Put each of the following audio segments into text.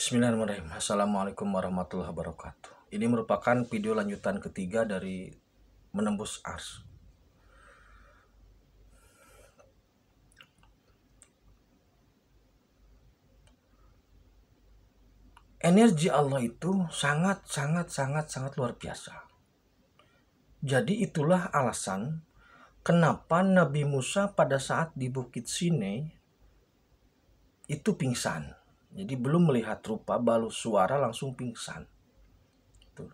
Bismillahirrahmanirrahim. Assalamualaikum warahmatullahi wabarakatuh. Ini merupakan video lanjutan ketiga dari menembus ars. Energi Allah itu sangat sangat sangat sangat luar biasa. Jadi itulah alasan kenapa Nabi Musa pada saat di Bukit Sinai itu pingsan jadi belum melihat rupa baru suara langsung pingsan. Tuh.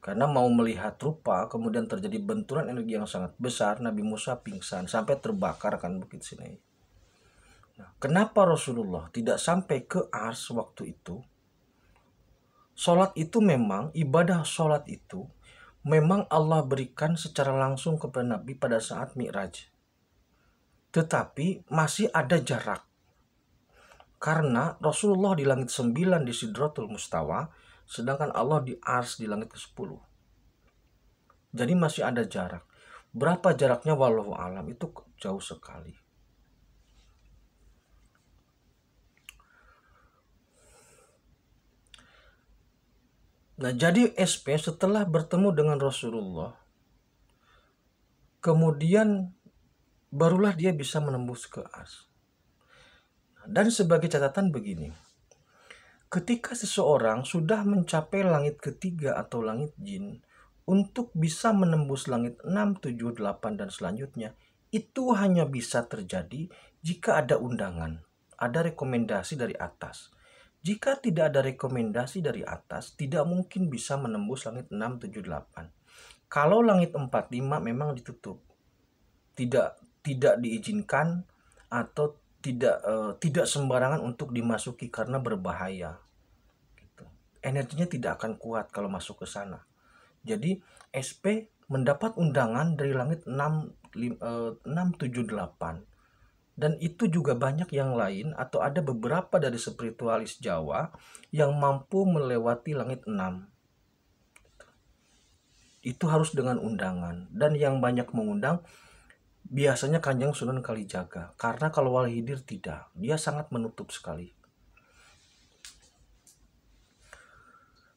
Karena mau melihat rupa kemudian terjadi benturan energi yang sangat besar Nabi Musa pingsan sampai terbakar kan bukit Sinai. Nah, kenapa Rasulullah tidak sampai ke Ars waktu itu? Sholat itu memang ibadah sholat itu memang Allah berikan secara langsung kepada Nabi pada saat Mi'raj. Tetapi masih ada jarak karena Rasulullah di langit sembilan di Sidratul Mustawa, sedangkan Allah di Ars di langit ke-10. Jadi masih ada jarak. Berapa jaraknya walau alam itu jauh sekali. Nah, jadi SP setelah bertemu dengan Rasulullah, kemudian barulah dia bisa menembus ke Ars. Dan sebagai catatan begini, ketika seseorang sudah mencapai langit ketiga atau langit jin, untuk bisa menembus langit 6, 7, 8, dan selanjutnya, itu hanya bisa terjadi jika ada undangan, ada rekomendasi dari atas. Jika tidak ada rekomendasi dari atas, tidak mungkin bisa menembus langit 6, 7, 8. Kalau langit 4, 5 memang ditutup, tidak tidak diizinkan atau tidak uh, tidak sembarangan untuk dimasuki karena berbahaya. Gitu. Energinya tidak akan kuat kalau masuk ke sana. Jadi SP mendapat undangan dari langit 6, 5, 678 dan itu juga banyak yang lain atau ada beberapa dari spiritualis Jawa yang mampu melewati langit 6 itu harus dengan undangan dan yang banyak mengundang biasanya Kanjeng Sunan Kalijaga karena kalau Wali Hidir tidak dia sangat menutup sekali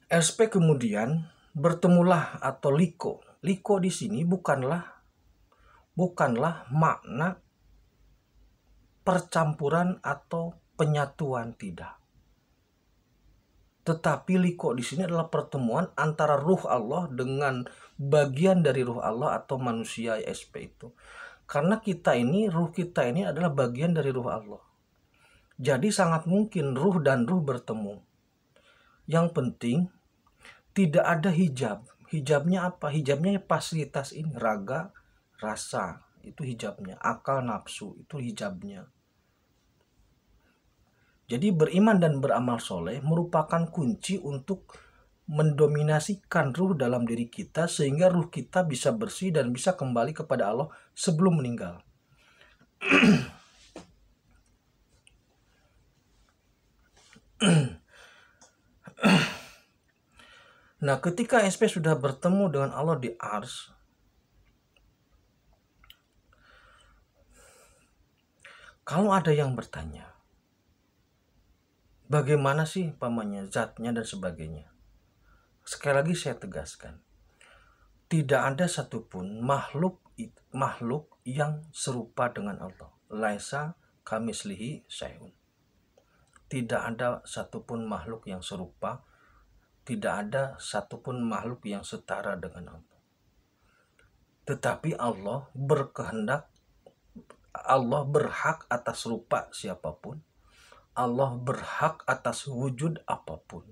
SP kemudian bertemulah atau liko liko di sini bukanlah bukanlah makna percampuran atau penyatuan tidak tetapi liko di sini adalah pertemuan antara ruh Allah dengan bagian dari ruh Allah atau manusia SP itu karena kita ini, ruh kita ini adalah bagian dari ruh Allah. Jadi sangat mungkin ruh dan ruh bertemu. Yang penting tidak ada hijab. Hijabnya apa? Hijabnya fasilitas ini, raga, rasa, itu hijabnya. Akal, nafsu, itu hijabnya. Jadi beriman dan beramal soleh merupakan kunci untuk mendominasikan ruh dalam diri kita sehingga ruh kita bisa bersih dan bisa kembali kepada Allah sebelum meninggal. Nah, ketika SP sudah bertemu dengan Allah di Ars, kalau ada yang bertanya, bagaimana sih pamannya, zatnya dan sebagainya? Sekali lagi saya tegaskan, tidak ada satupun makhluk makhluk yang serupa dengan Allah. Laisa kamislihi syai'un. Tidak ada satupun makhluk yang serupa, tidak ada satupun makhluk yang setara dengan Allah. Tetapi Allah berkehendak, Allah berhak atas rupa siapapun, Allah berhak atas wujud apapun.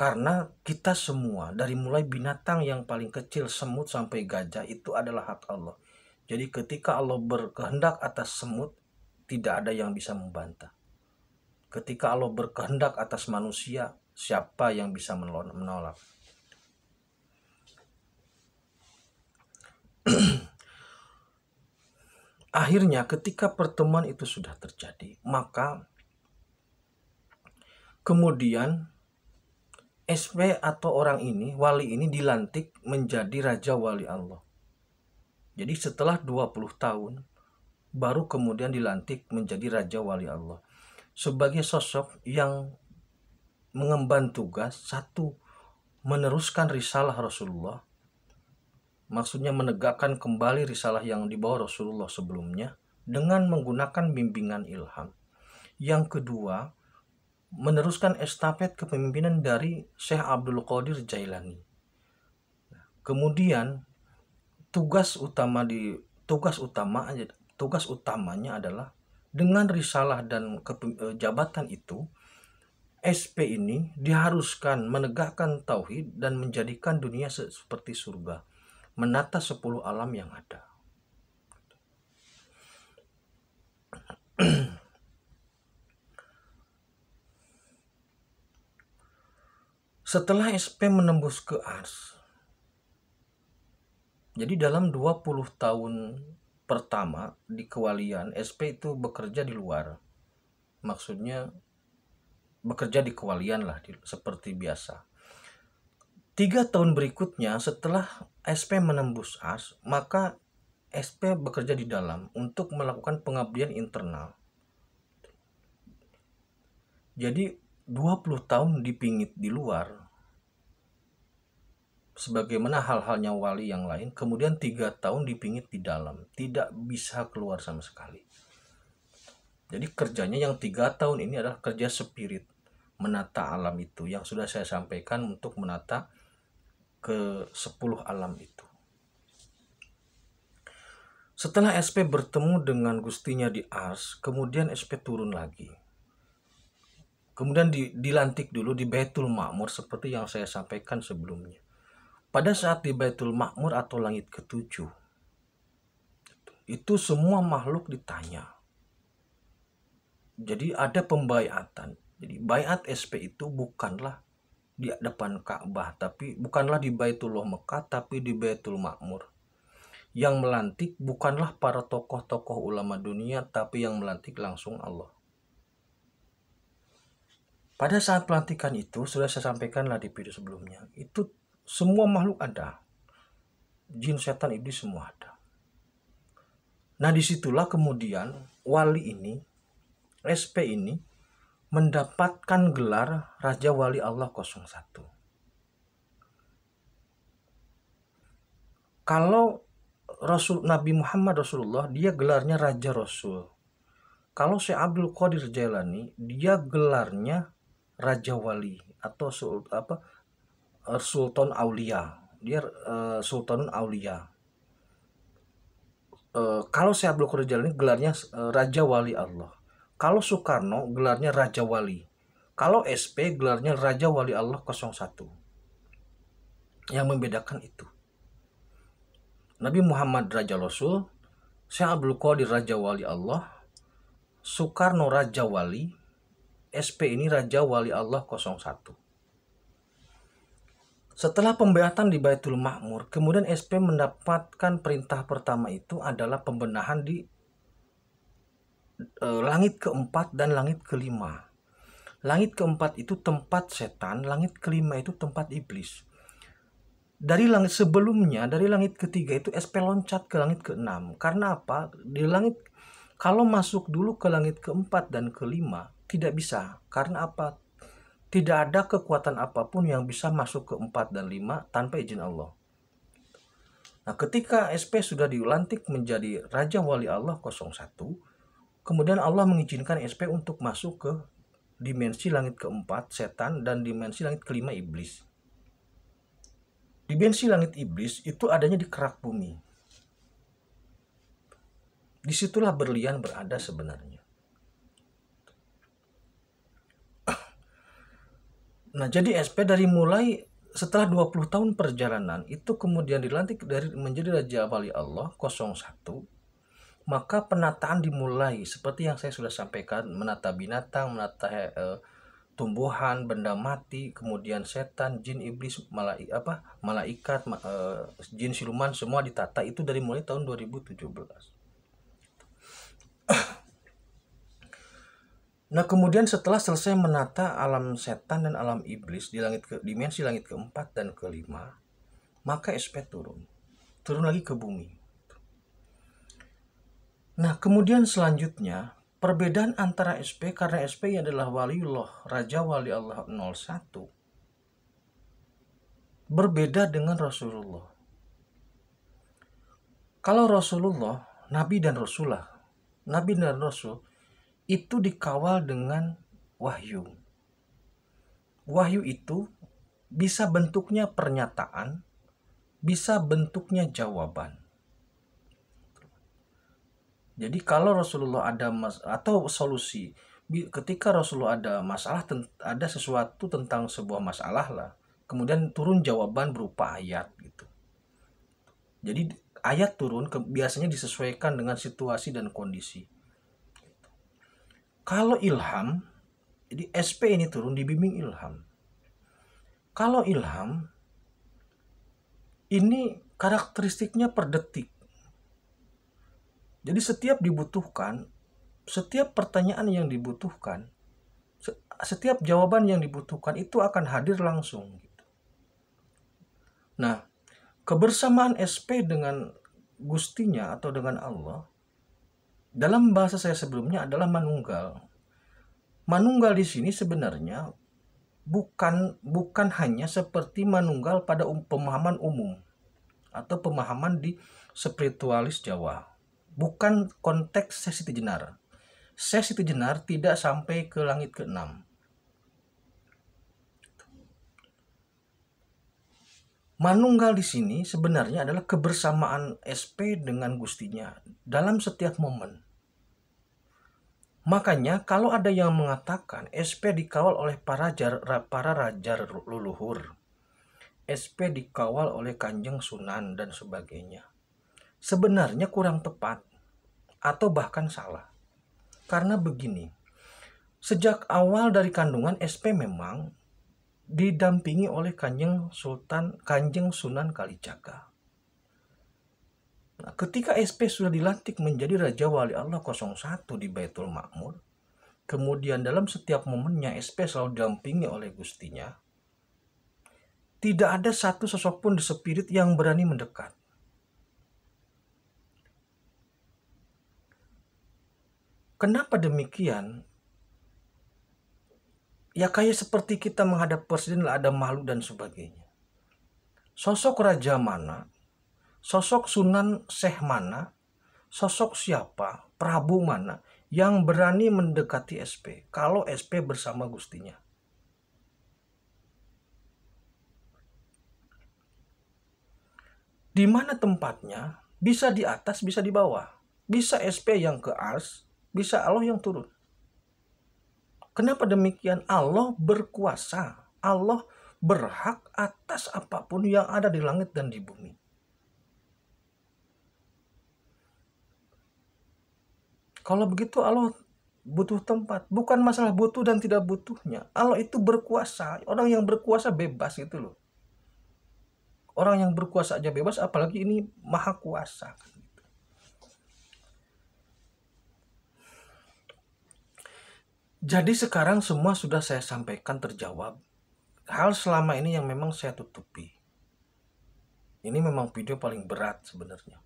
Karena kita semua dari mulai binatang yang paling kecil semut sampai gajah itu adalah hak Allah. Jadi ketika Allah berkehendak atas semut, tidak ada yang bisa membantah. Ketika Allah berkehendak atas manusia, siapa yang bisa menolak? Akhirnya ketika pertemuan itu sudah terjadi, maka kemudian SP atau orang ini, wali ini dilantik menjadi Raja Wali Allah. Jadi setelah 20 tahun, baru kemudian dilantik menjadi Raja Wali Allah. Sebagai sosok yang mengemban tugas, satu, meneruskan risalah Rasulullah, maksudnya menegakkan kembali risalah yang dibawa Rasulullah sebelumnya, dengan menggunakan bimbingan ilham. Yang kedua, meneruskan estafet kepemimpinan dari Syekh Abdul Qadir Jailani. Kemudian tugas utama di tugas utama tugas utamanya adalah dengan risalah dan eh, jabatan itu SP ini diharuskan menegakkan tauhid dan menjadikan dunia seperti surga, menata sepuluh alam yang ada. Setelah SP menembus ke ARS, jadi dalam 20 tahun pertama di kewalian, SP itu bekerja di luar. Maksudnya bekerja di kewalian lah, seperti biasa. Tiga tahun berikutnya setelah SP menembus AS, maka SP bekerja di dalam untuk melakukan pengabdian internal. Jadi 20 tahun dipingit di luar sebagaimana hal-halnya wali yang lain kemudian tiga tahun dipingit di dalam tidak bisa keluar sama sekali jadi kerjanya yang tiga tahun ini adalah kerja spirit menata alam itu yang sudah saya sampaikan untuk menata ke 10 alam itu setelah SP bertemu dengan gustinya di Ars kemudian SP turun lagi Kemudian dilantik dulu di Baitul Makmur seperti yang saya sampaikan sebelumnya. Pada saat di Baitul Makmur atau langit ketujuh, itu semua makhluk ditanya. Jadi ada pembayatan. Jadi bayat SP itu bukanlah di depan Ka'bah, tapi bukanlah di Baitullah Mekah, tapi di Baitul Makmur yang melantik bukanlah para tokoh-tokoh ulama dunia, tapi yang melantik langsung Allah. Pada saat pelantikan itu, sudah saya sampaikanlah di video sebelumnya, itu semua makhluk ada. Jin, setan, iblis semua ada. Nah disitulah kemudian wali ini, SP ini, mendapatkan gelar Raja Wali Allah 01. Kalau Rasul Nabi Muhammad Rasulullah dia gelarnya Raja Rasul. Kalau Syekh Abdul Qadir Jailani dia gelarnya raja wali atau sul, apa eh, sultan aulia dia uh, sultan aulia uh, kalau saya belum kerja ini gelarnya raja wali Allah kalau Soekarno gelarnya raja wali kalau SP gelarnya raja wali Allah 01 yang membedakan itu Nabi Muhammad Raja Rasul, Syekh Abdul Qadir Raja Wali Allah, Soekarno Raja Wali, SP ini Raja Wali Allah 01. Setelah pembeatan di Baitul Makmur, kemudian SP mendapatkan perintah pertama itu adalah pembenahan di e, langit keempat dan langit kelima. Langit keempat itu tempat setan, langit kelima itu tempat iblis. Dari langit sebelumnya, dari langit ketiga itu SP loncat ke langit keenam. Karena apa? Di langit kalau masuk dulu ke langit keempat dan kelima, tidak bisa. Karena apa? Tidak ada kekuatan apapun yang bisa masuk ke 4 dan 5 tanpa izin Allah. Nah, ketika SP sudah dilantik menjadi Raja Wali Allah 01, kemudian Allah mengizinkan SP untuk masuk ke dimensi langit keempat setan dan dimensi langit kelima iblis. Dimensi langit iblis itu adanya di kerak bumi. Disitulah berlian berada sebenarnya. Nah, jadi SP dari mulai setelah 20 tahun perjalanan itu kemudian dilantik dari menjadi Raja Wali Allah 01 maka penataan dimulai seperti yang saya sudah sampaikan menata binatang menata eh, eh tumbuhan benda mati kemudian setan jin iblis malai apa malaikat eh, jin siluman semua ditata itu dari mulai tahun 2017 Nah kemudian setelah selesai menata alam setan dan alam iblis di langit ke, dimensi langit keempat dan kelima, maka SP turun, turun lagi ke bumi. Nah kemudian selanjutnya perbedaan antara SP karena SP adalah waliullah, raja wali Allah 01 berbeda dengan Rasulullah. Kalau Rasulullah, Nabi dan Rasulah, Nabi dan Rasul itu dikawal dengan wahyu. Wahyu itu bisa bentuknya pernyataan, bisa bentuknya jawaban. Jadi kalau Rasulullah ada mas atau solusi ketika Rasulullah ada masalah ada sesuatu tentang sebuah masalah lah, kemudian turun jawaban berupa ayat gitu. Jadi ayat turun ke, biasanya disesuaikan dengan situasi dan kondisi kalau ilham, jadi SP ini turun dibimbing ilham. Kalau ilham, ini karakteristiknya per detik. Jadi setiap dibutuhkan, setiap pertanyaan yang dibutuhkan, setiap jawaban yang dibutuhkan itu akan hadir langsung. Gitu. Nah, kebersamaan SP dengan gustinya atau dengan Allah dalam bahasa saya sebelumnya adalah manunggal. Manunggal di sini sebenarnya bukan bukan hanya seperti manunggal pada um, pemahaman umum atau pemahaman di spiritualis Jawa. Bukan konteks sesi tijenar. Sesi tijenar tidak sampai ke langit keenam Manunggal di sini sebenarnya adalah kebersamaan SP dengan Gustinya dalam setiap momen. Makanya kalau ada yang mengatakan SP dikawal oleh para jar, para raja leluhur, SP dikawal oleh Kanjeng Sunan dan sebagainya. Sebenarnya kurang tepat atau bahkan salah. Karena begini, sejak awal dari kandungan SP memang didampingi oleh Kanjeng Sultan Kanjeng Sunan Kalijaga. Nah, ketika SP sudah dilantik menjadi Raja Wali Allah 01 di Baitul Makmur, kemudian dalam setiap momennya SP selalu didampingi oleh gustinya, tidak ada satu sosok pun di spirit yang berani mendekat. Kenapa demikian? ya kayak seperti kita menghadap presiden lah ada makhluk dan sebagainya. Sosok raja mana, sosok Sunan Syekh mana, sosok siapa, Prabu mana yang berani mendekati SP kalau SP bersama gustinya. Di mana tempatnya? Bisa di atas, bisa di bawah. Bisa SP yang ke ars, bisa Allah yang turun. Kenapa demikian? Allah berkuasa. Allah berhak atas apapun yang ada di langit dan di bumi. Kalau begitu Allah butuh tempat, bukan masalah butuh dan tidak butuhnya. Allah itu berkuasa. Orang yang berkuasa bebas gitu loh. Orang yang berkuasa aja bebas apalagi ini maha kuasa. Jadi sekarang semua sudah saya sampaikan terjawab. Hal selama ini yang memang saya tutupi. Ini memang video paling berat sebenarnya.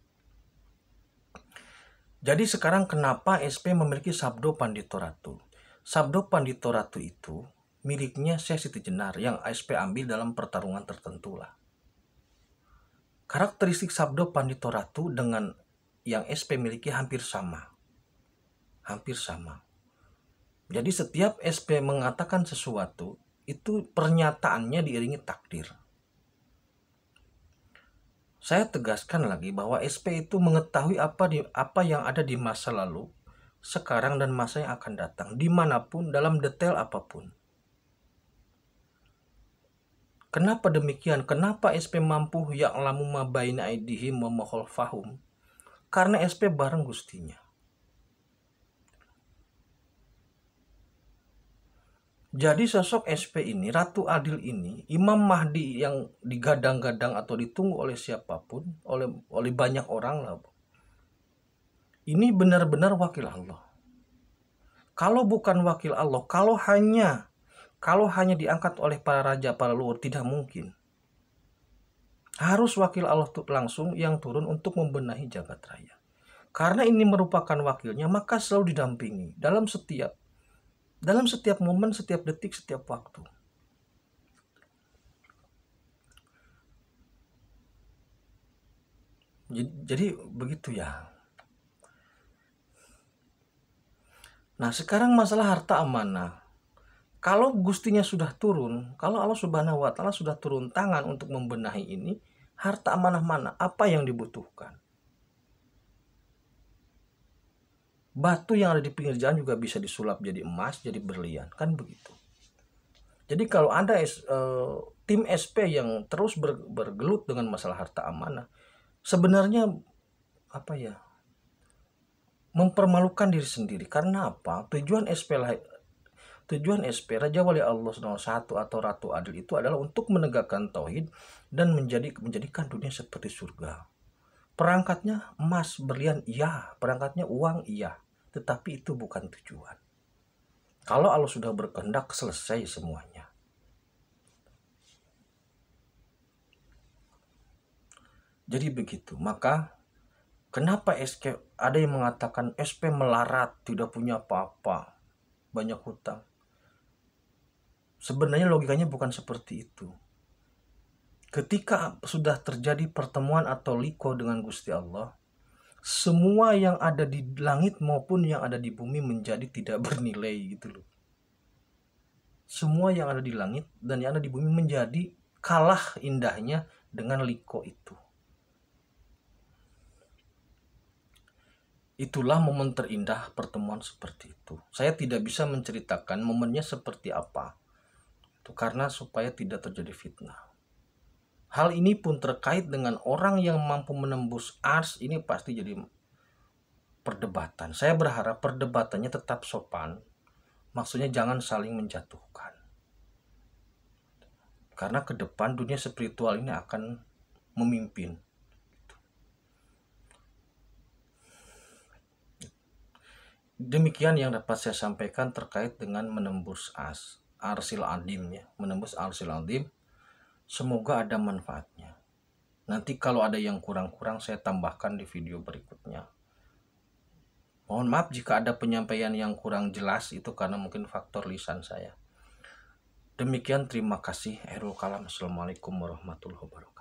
Jadi sekarang kenapa SP memiliki Sabdo Pandito Ratu? Sabdo Pandito Ratu itu miliknya saya Siti Jenar yang SP ambil dalam pertarungan tertentu lah. Karakteristik Sabdo Pandito Ratu dengan yang SP miliki hampir sama. Hampir sama jadi setiap SP mengatakan sesuatu itu pernyataannya diiringi takdir. Saya tegaskan lagi bahwa SP itu mengetahui apa di, apa yang ada di masa lalu, sekarang dan masa yang akan datang, dimanapun dalam detail apapun. Kenapa demikian? Kenapa SP mampu yang lamu mabaina aidihim wa fahum? Karena SP bareng gustinya. Jadi sosok SP ini, Ratu Adil ini, Imam Mahdi yang digadang-gadang atau ditunggu oleh siapapun, oleh oleh banyak orang lah. Ini benar-benar wakil Allah. Kalau bukan wakil Allah, kalau hanya kalau hanya diangkat oleh para raja, para luhur tidak mungkin. Harus wakil Allah langsung yang turun untuk membenahi jagat raya. Karena ini merupakan wakilnya, maka selalu didampingi dalam setiap dalam setiap momen, setiap detik, setiap waktu. Jadi begitu ya. Nah sekarang masalah harta amanah. Kalau gustinya sudah turun, kalau Allah Subhanahu Wa Taala sudah turun tangan untuk membenahi ini, harta amanah mana? Apa yang dibutuhkan? batu yang ada di pinggir jalan juga bisa disulap jadi emas, jadi berlian, kan begitu. Jadi kalau Anda eh, tim SP yang terus ber, bergelut dengan masalah harta amanah, sebenarnya apa ya? mempermalukan diri sendiri. Karena apa? Tujuan SP Tujuan SP Raja Wali Allah satu atau Ratu Adil itu adalah untuk menegakkan tauhid dan menjadi menjadikan dunia seperti surga perangkatnya emas berlian iya perangkatnya uang iya tetapi itu bukan tujuan. Kalau Allah sudah berkehendak selesai semuanya. Jadi begitu, maka kenapa SK ada yang mengatakan SP melarat, tidak punya apa-apa, banyak hutang. Sebenarnya logikanya bukan seperti itu. Ketika sudah terjadi pertemuan atau liko dengan Gusti Allah, semua yang ada di langit maupun yang ada di bumi menjadi tidak bernilai gitu loh. Semua yang ada di langit dan yang ada di bumi menjadi kalah indahnya dengan liko itu. Itulah momen terindah pertemuan seperti itu. Saya tidak bisa menceritakan momennya seperti apa. Itu karena supaya tidak terjadi fitnah. Hal ini pun terkait dengan orang yang mampu menembus ars ini pasti jadi perdebatan. Saya berharap perdebatannya tetap sopan. Maksudnya jangan saling menjatuhkan. Karena ke depan dunia spiritual ini akan memimpin. Demikian yang dapat saya sampaikan terkait dengan menembus as arsil adimnya, menembus arsil adim Semoga ada manfaatnya. Nanti kalau ada yang kurang-kurang saya tambahkan di video berikutnya. Mohon maaf jika ada penyampaian yang kurang jelas itu karena mungkin faktor lisan saya. Demikian terima kasih. Erul Kalam. Assalamualaikum warahmatullahi wabarakatuh.